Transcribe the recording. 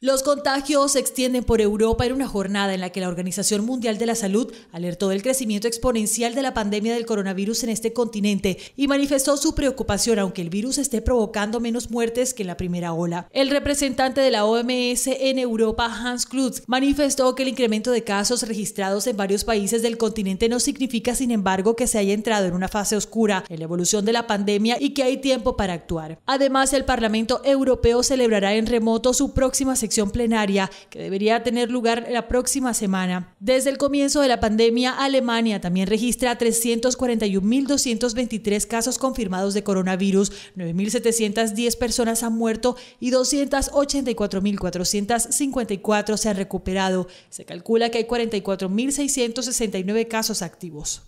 Los contagios se extienden por Europa en una jornada en la que la Organización Mundial de la Salud alertó del crecimiento exponencial de la pandemia del coronavirus en este continente y manifestó su preocupación aunque el virus esté provocando menos muertes que en la primera ola. El representante de la OMS en Europa, Hans Klutz, manifestó que el incremento de casos registrados en varios países del continente no significa, sin embargo, que se haya entrado en una fase oscura en la evolución de la pandemia y que hay tiempo para actuar. Además, el Parlamento Europeo celebrará en remoto su próxima sección plenaria que debería tener lugar la próxima semana. Desde el comienzo de la pandemia, Alemania también registra 341.223 casos confirmados de coronavirus, 9.710 personas han muerto y 284.454 se han recuperado. Se calcula que hay 44.669 casos activos.